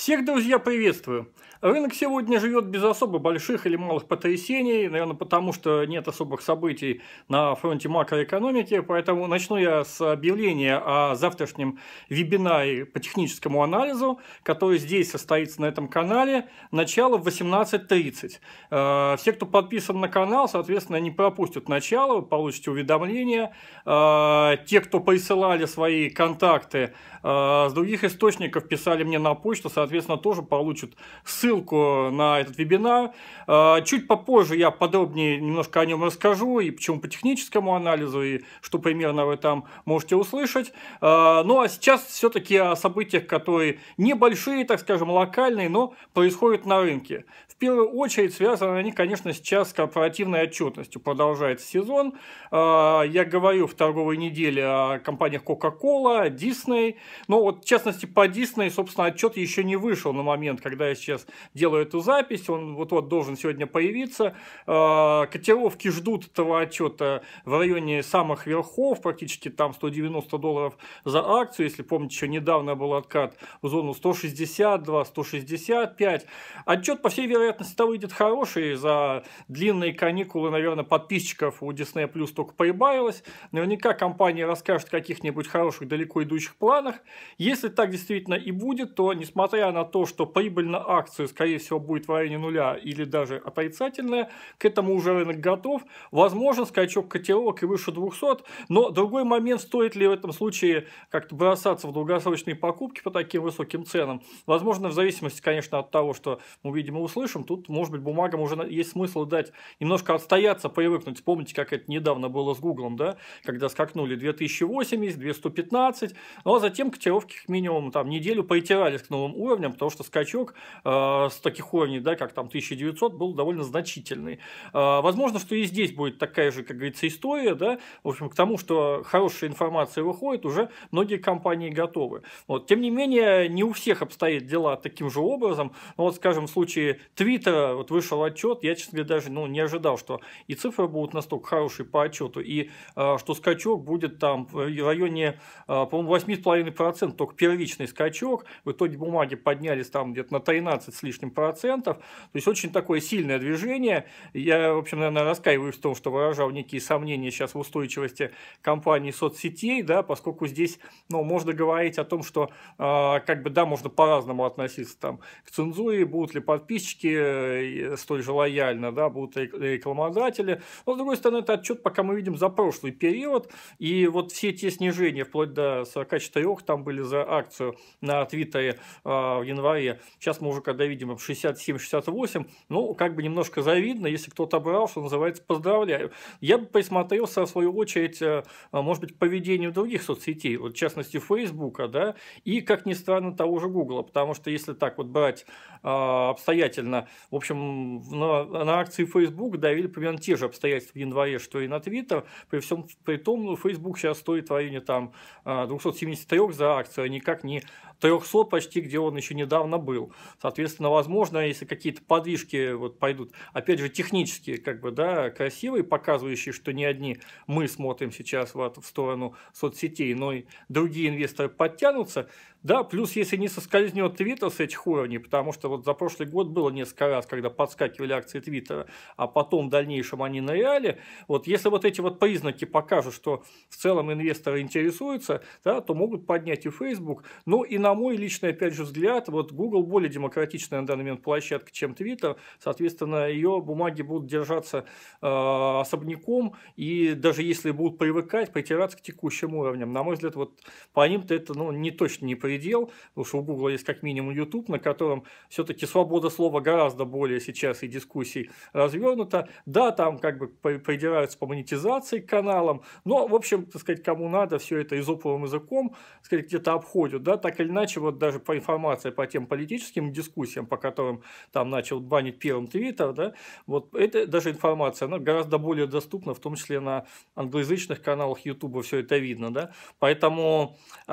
Всех, друзья, приветствую! Рынок сегодня живет без особо больших или малых потрясений, наверное, потому что нет особых событий на фронте макроэкономики, поэтому начну я с объявления о завтрашнем вебинаре по техническому анализу, который здесь состоится на этом канале, начало в 18.30. Э, все, кто подписан на канал, соответственно, не пропустят начало, получите уведомления. Э, те, кто присылали свои контакты э, с других источников, писали мне на почту, соответственно, соответственно, тоже получат ссылку на этот вебинар. А, чуть попозже я подробнее немножко о нем расскажу, и почему по техническому анализу, и что примерно вы там можете услышать. А, ну а сейчас все-таки о событиях, которые небольшие, так скажем, локальные, но происходят на рынке первую очередь связаны они, конечно, сейчас с корпоративной отчетностью. Продолжается сезон. А, я говорю в торговой неделе о компаниях Coca-Cola, Disney. Но ну, вот, в частности, по Disney, собственно, отчет еще не вышел на момент, когда я сейчас делаю эту запись. Он вот-вот должен сегодня появиться. А, котировки ждут этого отчета в районе самых верхов, практически там 190 долларов за акцию. Если помните, еще недавно был откат в зону 162-165. Отчет, по всей вероятности, вероятность того выйдет хороший. За длинные каникулы, наверное, подписчиков у Disney Plus только прибавилось. Наверняка компания расскажет о каких-нибудь хороших далеко идущих планах. Если так действительно и будет, то несмотря на то, что прибыль на акцию, скорее всего, будет в районе нуля или даже отрицательная, к этому уже рынок готов. Возможно, скачок котировок и выше 200, но другой момент, стоит ли в этом случае как-то бросаться в долгосрочные покупки по таким высоким ценам. Возможно, в зависимости, конечно, от того, что мы, увидим и услышим, общем, тут, может быть, бумагам уже есть смысл дать немножко отстояться, привыкнуть. Помните, как это недавно было с Гуглом, да? Когда скакнули 2080, 2115, ну а затем котировки минимум там неделю поитирались к новым уровням, потому что скачок э, с таких уровней, да, как там 1900, был довольно значительный. Э, возможно, что и здесь будет такая же, как говорится, история, да, в общем, к тому, что хорошая информация выходит, уже многие компании готовы. Вот. Тем не менее, не у всех обстоят дела таким же образом. Ну, вот, скажем, в случае Twitter, Твиттера э, вот вышел отчет, я, честно говоря, даже ну, не ожидал, что и цифры будут настолько хорошие по отчету, и э, что скачок будет там в э, районе, э, по-моему, 8,5%, только первичный скачок. В итоге бумаги поднялись там где-то на 13 с лишним процентов. То есть очень такое сильное движение. Я, в общем, наверное, раскаиваюсь в том, что выражал некие сомнения сейчас в устойчивости компании соцсетей, да, поскольку здесь ну, можно говорить о том, что э, как бы да, можно по-разному относиться там, к цензуре, будут ли подписчики Э, столь же лояльно да, будут рекламодатели. Но, с другой стороны, это отчет пока мы видим за прошлый период. И вот все те снижения, вплоть до 44 там были за акцию на Твиттере э, в январе. Сейчас мы уже, когда видим 67-68, ну, как бы немножко завидно. Если кто-то брал, что называется, поздравляю. Я бы присмотрелся, в свою очередь, э, может быть, к поведению других соцсетей, вот, в частности, Фейсбука, да, и, как ни странно, того же Гугла. Потому что, если так вот брать э, обстоятельно Э, в общем, на, на акции Facebook давили примерно те же обстоятельства в январе, что и на Twitter. При всем при том, Facebook сейчас стоит в районе там 273 э, за акцию, а никак не 300 почти, где он еще недавно был. Соответственно, возможно, если какие-то подвижки вот пойдут, опять же, технические, как бы, да, красивые, показывающие, что не одни мы смотрим сейчас вот в сторону соцсетей, но и другие инвесторы подтянутся, да, плюс если не соскользнет Твиттер с этих уровней, потому что вот за прошлый год было несколько раз, когда подскакивали акции Твиттера, а потом в дальнейшем они ныряли, вот если вот эти вот признаки покажут, что в целом инвесторы интересуются, да, то могут поднять и Facebook. Но и на мой личный, опять же, взгляд, вот Google более демократичная на данный момент площадка, чем Твиттер, соответственно, ее бумаги будут держаться э, особняком, и даже если будут привыкать, притираться к текущим уровням, на мой взгляд, вот по ним-то это ну, не точно не предел, потому что у Google есть как минимум YouTube, на котором все-таки свобода слова гораздо более сейчас и дискуссий развернута. Да, там как бы придираются по монетизации к каналам, но, в общем, так сказать, кому надо, все это изоповым языком, так сказать, где-то обходят, да, так или иначе, вот даже по информации по тем политическим дискуссиям, по которым там начал банить первым Твиттер, да, вот это даже информация, она гораздо более доступна, в том числе на англоязычных каналах YouTube все это видно, да, поэтому э,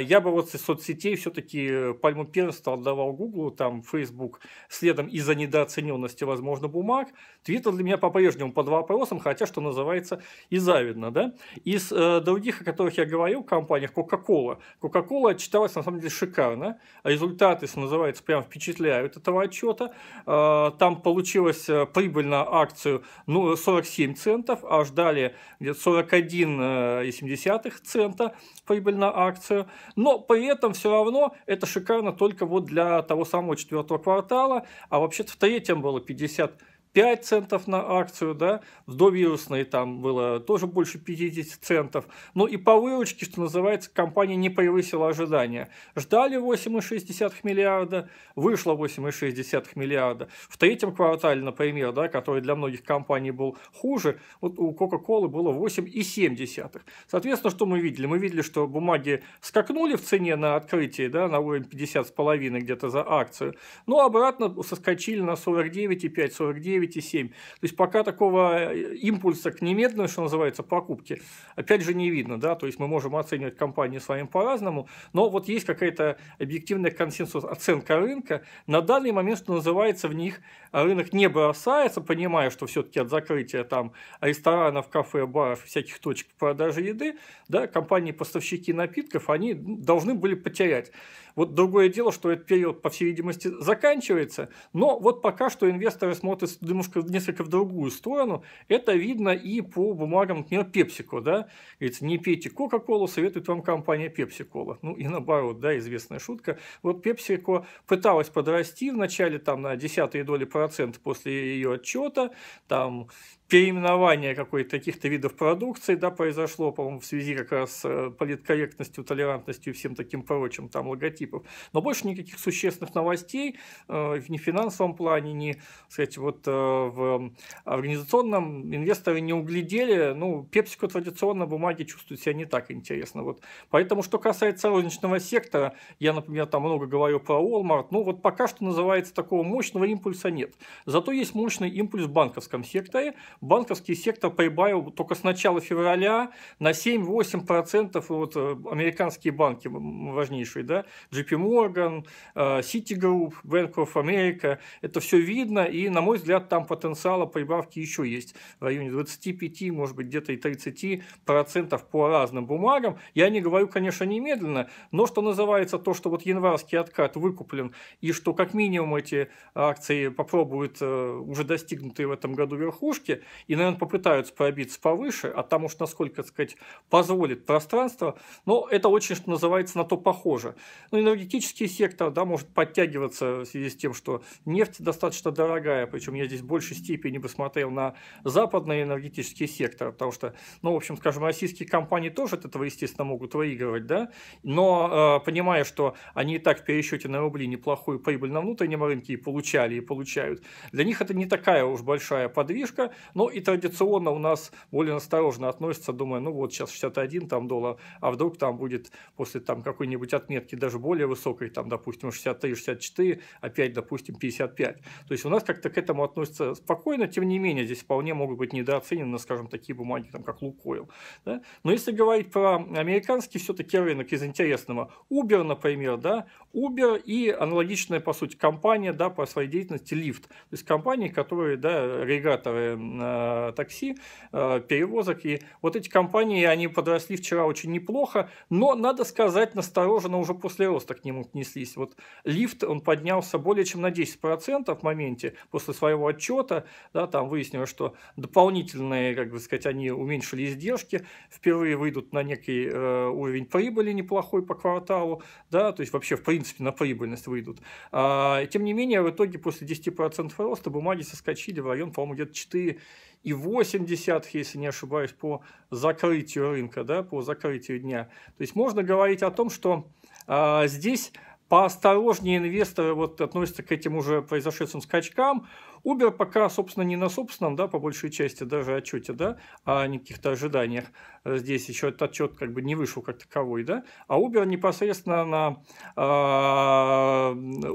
я бы вот соцсетей все-таки э, пальму первенства отдавал Google, там Facebook, следом из-за недооцененности, возможно, бумаг. Твиттер для меня по-прежнему под вопросом, хотя, что называется, и завидно. Да? Из э, других, о которых я говорил, компаниях Coca-Cola. Coca-Cola отчиталась, на самом деле, шикарно. Результаты, что называется, прям впечатляют этого отчета. Э, там получилась э, прибыль на акцию ну, 47 центов, а ждали где-то 41,7 э, цента прибыль на акцию. Но при этом этом все равно это шикарно только вот для того самого четвертого квартала, а вообще-то в третьем было 50 5 центов на акцию, да, в довирусной там было тоже больше 50 центов. Ну и по выручке, что называется, компания не превысила ожидания. Ждали 8,6 миллиарда, вышло 8,6 миллиарда. В третьем квартале, например, да, который для многих компаний был хуже, вот у Coca-Cola было 8,7. Соответственно, что мы видели? Мы видели, что бумаги скакнули в цене на открытии, да, на уровень 50,5 где-то за акцию, но ну, обратно соскочили на 49,5, 49 9,7. То есть пока такого э, импульса к немедленной, что называется, покупке, опять же, не видно. Да? То есть мы можем оценивать компании с вами по-разному, но вот есть какая-то объективная консенсус оценка рынка. На данный момент, что называется, в них рынок не бросается, понимая, что все-таки от закрытия там ресторанов, кафе, баров, всяких точек продажи еды, да, компании-поставщики напитков, они должны были потерять. Вот другое дело, что этот период, по всей видимости, заканчивается, но вот пока что инвесторы смотрят немножко, несколько в другую сторону. Это видно и по бумагам, например, PepsiCo, да, говорится, не пейте Coca-Cola, советует вам компания PepsiCo. Ну и наоборот, да, известная шутка. Вот PepsiCo пыталась подрасти вначале там на десятые доли процента после ее отчета, там переименование какой-то каких-то видов продукции, да, произошло, по-моему, в связи как раз с э, политкорректностью, толерантностью и всем таким прочим там логотипов. Но больше никаких существенных новостей э, ни в финансовом плане, ни, сказать, вот э, в организационном инвесторы не углядели. Ну, Пепсико традиционно бумаги чувствует себя не так интересно. Вот. Поэтому, что касается розничного сектора, я, например, там много говорю про Walmart, ну, вот пока что называется такого мощного импульса нет. Зато есть мощный импульс в банковском секторе, банковский сектор прибавил только с начала февраля на 7-8% вот э, американские банки важнейшие, да, JP Morgan, э, Citigroup, Bank of America, это все видно, и, на мой взгляд, там потенциала прибавки еще есть в районе 25, может быть, где-то и 30% по разным бумагам. Я не говорю, конечно, немедленно, но что называется то, что вот январский откат выкуплен, и что как минимум эти акции попробуют э, уже достигнутые в этом году верхушки, и, наверное, попытаются пробиться повыше, а там уж насколько, так сказать, позволит пространство, но это очень, что называется, на то похоже. Ну, энергетический сектор, да, может подтягиваться в связи с тем, что нефть достаточно дорогая, причем я здесь в большей степени бы смотрел на западный энергетический сектор, потому что, ну, в общем, скажем, российские компании тоже от этого, естественно, могут выигрывать, да, но э, понимая, что они и так в пересчете на рубли неплохую прибыль на внутреннем рынке и получали, и получают, для них это не такая уж большая подвижка, ну и традиционно у нас более осторожно относятся, думая, ну вот сейчас 61 там доллар, а вдруг там будет после там какой-нибудь отметки даже более высокой, там, допустим, 63-64, опять, допустим, 55. То есть у нас как-то к этому относятся спокойно, тем не менее, здесь вполне могут быть недооценены, скажем, такие бумаги, там, как Лукойл. Да? Но если говорить про американский все-таки рынок из интересного, Uber, например, да, Uber и аналогичная, по сути, компания, да, по своей деятельности Lyft, то есть компании, которые, да, регаторы Э, такси, э, перевозок. И вот эти компании, они подросли вчера очень неплохо, но, надо сказать, настороженно уже после роста к нему отнеслись. Вот лифт, он поднялся более чем на 10% в моменте после своего отчета. Да, там выяснилось, что дополнительные, как бы сказать, они уменьшили издержки, впервые выйдут на некий э, уровень прибыли неплохой по кварталу, да, то есть вообще в принципе на прибыльность выйдут. А, тем не менее, в итоге после 10% роста бумаги соскочили в район, по-моему, где-то 4 и 8 если не ошибаюсь, по закрытию рынка, да, по закрытию дня. То есть можно говорить о том, что э, здесь поосторожнее инвесторы вот относятся к этим уже произошедшим скачкам. Uber пока, собственно, не на собственном, да, по большей части даже отчете, да, а не то ожиданиях. Здесь еще этот отчет как бы не вышел как таковой, да. А Uber непосредственно на а,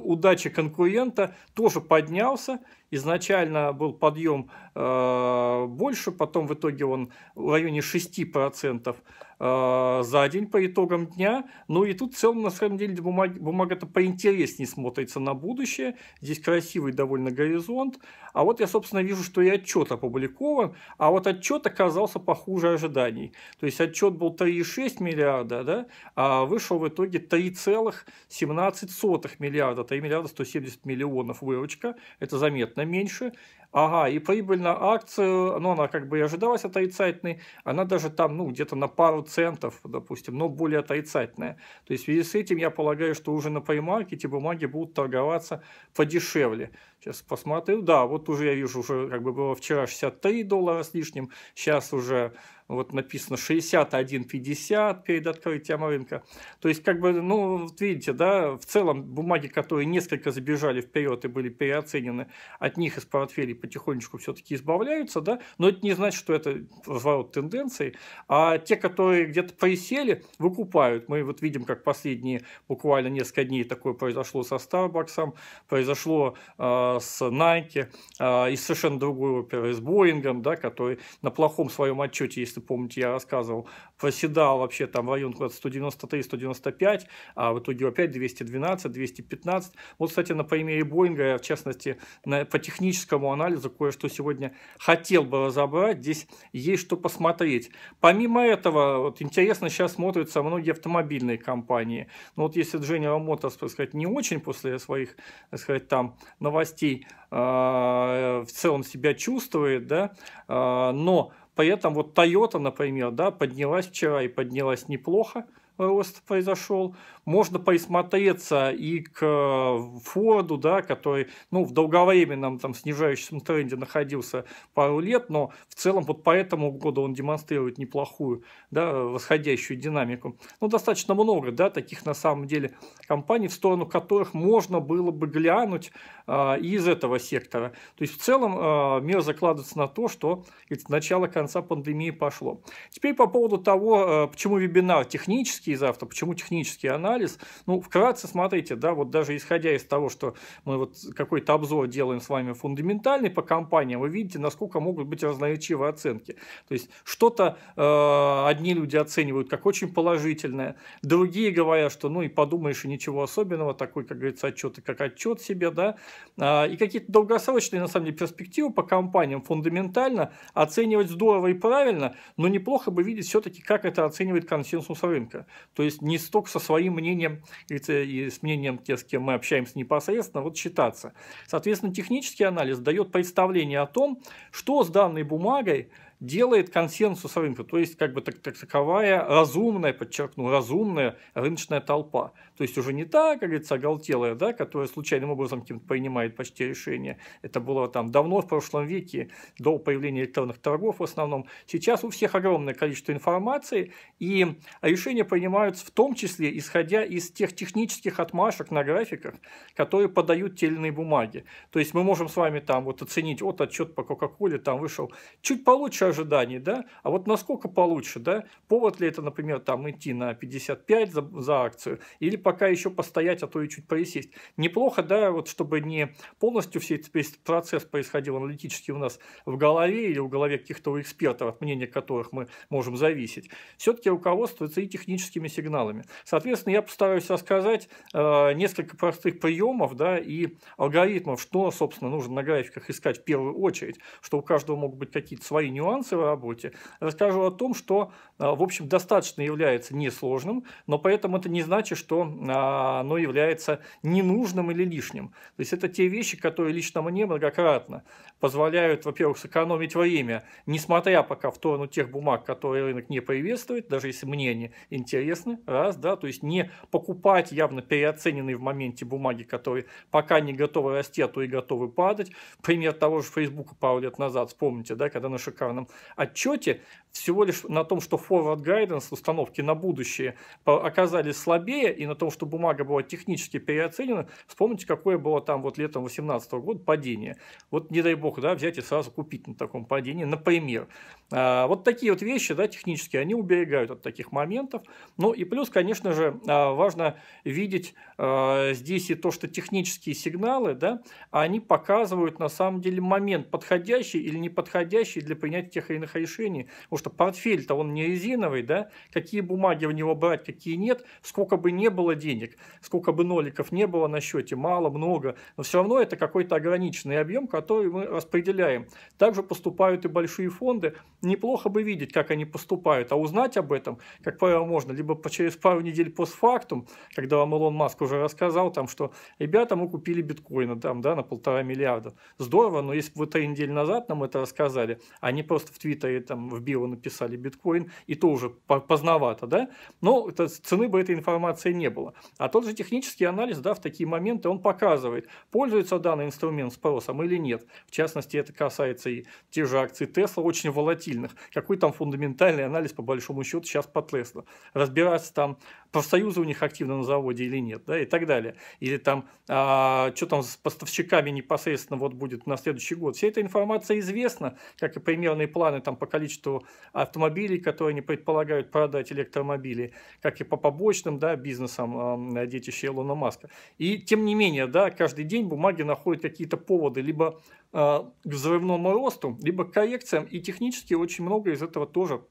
удачи конкурента тоже поднялся. Изначально был подъем э, больше, потом в итоге он в районе 6%. Э, за день по итогам дня. Ну и тут в целом, на самом деле, бумага-то бумага поинтереснее смотрится на будущее. Здесь красивый довольно горизонт. А вот я, собственно, вижу, что и отчет опубликован, а вот отчет оказался похуже ожиданий. То есть отчет был 3,6 миллиарда, да, а вышел в итоге 3,17 миллиарда, 3 миллиарда 170 миллионов выручка, это заметно меньше. Ага, и прибыль на акцию, ну она как бы и ожидалась отрицательной, она даже там, ну где-то на пару процентов, допустим, но более отрицательная. То есть в связи с этим я полагаю, что уже на премаркете бумаги будут торговаться подешевле. Сейчас посмотрю, да, вот уже я вижу, уже как бы было вчера 63 доллара с лишним, сейчас уже вот написано 61,50 перед открытием рынка. То есть, как бы, ну, вот видите, да, в целом бумаги, которые несколько забежали вперед и были переоценены, от них из портфелей потихонечку все-таки избавляются, да, но это не значит, что это разворот тенденции, а те, которые где-то присели, выкупают. Мы вот видим, как последние буквально несколько дней такое произошло со Starbucks, произошло э, с Nike, э, а, из совершенно другой оперы, с Boeing, да, который на плохом своем отчете, если если помните, я рассказывал, проседал вообще там район 193-195, а в итоге опять 212, 215. Вот, кстати, на примере Боинга, я в частности, на, по техническому анализу кое-что сегодня хотел бы разобрать, здесь есть что посмотреть. Помимо этого, вот, интересно сейчас смотрятся многие автомобильные компании. Ну вот если General Моторс, так сказать, не очень после своих, так сказать, там новостей а, в целом себя чувствует, да, а, но Поэтому вот Toyota, например, да, поднялась вчера и поднялась неплохо рост произошел. Можно присмотреться и к э, Форду, да, который ну, в долговременном там, снижающем тренде находился пару лет, но в целом вот по этому году он демонстрирует неплохую да, восходящую динамику. Ну, достаточно много да, таких на самом деле компаний, в сторону которых можно было бы глянуть э, из этого сектора. То есть в целом э, мир закладывается на то, что говорит, с начала конца пандемии пошло. Теперь по поводу того, э, почему вебинар технически технические завтра, почему технический анализ. Ну, вкратце, смотрите, да, вот даже исходя из того, что мы вот какой-то обзор делаем с вами фундаментальный по компаниям, вы видите, насколько могут быть разноречивые оценки. То есть, что-то э, одни люди оценивают как очень положительное, другие говорят, что ну и подумаешь, и ничего особенного, такой, как говорится, отчет и как отчет себе, да, э, и какие-то долгосрочные, на самом деле, перспективы по компаниям фундаментально оценивать здорово и правильно, но неплохо бы видеть все-таки, как это оценивает консенсус рынка. То есть не столько со своим мнением и с мнением тех, с кем мы общаемся непосредственно, вот считаться. Соответственно, технический анализ дает представление о том, что с данной бумагой делает консенсус рынка, то есть как бы так, так таковая разумная, подчеркну, разумная рыночная толпа. То есть уже не та, как говорится, оголтелая, да, которая случайным образом кем-то принимает почти решение. Это было там давно, в прошлом веке, до появления электронных торгов в основном. Сейчас у всех огромное количество информации, и решения принимаются в том числе, исходя из тех технических отмашек на графиках, которые подают те или иные бумаги. То есть мы можем с вами там вот оценить, вот отчет по Кока-Коле там вышел чуть получше ожиданий, да, а вот насколько получше, да, повод ли это, например, там идти на 55 за, за акцию, или пока еще постоять, а то и чуть присесть. Неплохо, да, вот чтобы не полностью все этот процесс происходил аналитически у нас в голове или в голове каких-то экспертов, от мнения которых мы можем зависеть, все-таки руководствуется и техническими сигналами. Соответственно, я постараюсь рассказать э, несколько простых приемов, да, и алгоритмов, что, собственно, нужно на графиках искать в первую очередь, что у каждого могут быть какие-то свои нюансы, финансовой работе, расскажу о том, что, а, в общем, достаточно является несложным, но поэтому это не значит, что а, оно является ненужным или лишним. То есть это те вещи, которые лично мне многократно позволяют, во-первых, сэкономить время, несмотря пока в сторону тех бумаг, которые рынок не приветствует, даже если мне они интересны, раз, да, то есть не покупать явно переоцененные в моменте бумаги, которые пока не готовы расти, а то и готовы падать. Пример того же Фейсбука пару лет назад, вспомните, да, когда на шикарном отчете всего лишь на том, что forward guidance установки на будущее оказались слабее, и на том, что бумага была технически переоценена, вспомните, какое было там вот летом 2018 года падение. Вот не дай бог, да, взять и сразу купить на таком падении, например. А, вот такие вот вещи, да, технически, они уберегают от таких моментов. Ну и плюс, конечно же, а, важно видеть а, здесь и то, что технические сигналы, да, они показывают на самом деле момент подходящий или неподходящий для принятия тех или иных решений что портфель-то он не резиновый, да, какие бумаги в него брать, какие нет, сколько бы не было денег, сколько бы ноликов не было на счете, мало, много, но все равно это какой-то ограниченный объем, который мы распределяем. Также поступают и большие фонды, неплохо бы видеть, как они поступают, а узнать об этом, как правило, можно либо через пару недель постфактум, когда вам Илон Маск уже рассказал, там, что ребята, мы купили биткоина там, да, на полтора миллиарда. Здорово, но если бы вы три недели назад нам это рассказали, а не просто в Твиттере там, в био написали биткоин, и то уже поздновато, да, но это, цены бы этой информации не было. А тот же технический анализ, да, в такие моменты он показывает, пользуется данный инструмент спросом или нет. В частности, это касается и тех же акций Тесла, очень волатильных. Какой там фундаментальный анализ, по большому счету, сейчас по Тесла. Разбираться там, профсоюзы у них активно на заводе или нет, да, и так далее. Или там, а, что там с поставщиками непосредственно вот будет на следующий год. Вся эта информация известна, как и примерные планы там по количеству автомобилей, которые они предполагают продать, электромобили, как и по побочным да, бизнесам э, детище Илона Маска. И тем не менее, да, каждый день бумаги находят какие-то поводы либо э, к взрывному росту, либо к коррекциям, и технически очень много из этого тоже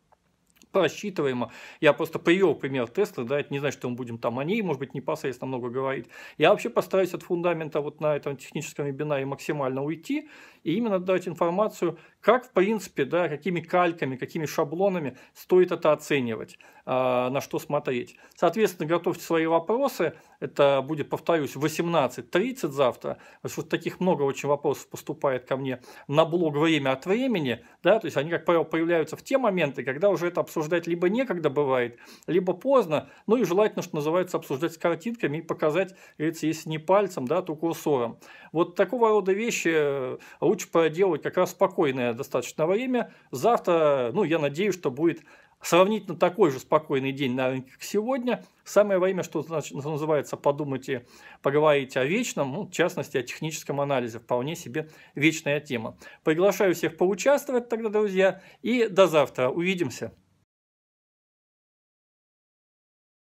просчитываемо. Я просто привел пример Теслы, да, это не значит, что мы будем там о ней, может быть, непосредственно много говорить. Я вообще постараюсь от фундамента вот на этом техническом вебинаре максимально уйти и именно дать информацию, как, в принципе, да, какими кальками, какими шаблонами стоит это оценивать, а, на что смотреть. Соответственно, готовьте свои вопросы. Это будет, повторюсь, 18.30 завтра. Вот таких много очень вопросов поступает ко мне на блог время от времени. Да, то есть они, как правило, появляются в те моменты, когда уже это обсуждать либо некогда бывает, либо поздно. Ну и желательно, что называется, обсуждать с картинками и показать, говорится, если не пальцем, да, то курсором. Вот такого рода вещи э, лучше проделать как раз спокойно достаточного время. Завтра, ну, я надеюсь, что будет сравнительно такой же спокойный день на рынке, как сегодня. Самое время, что значит, называется, подумайте, поговорите о вечном, ну, в частности, о техническом анализе. Вполне себе вечная тема. Приглашаю всех поучаствовать тогда, друзья. И до завтра. Увидимся.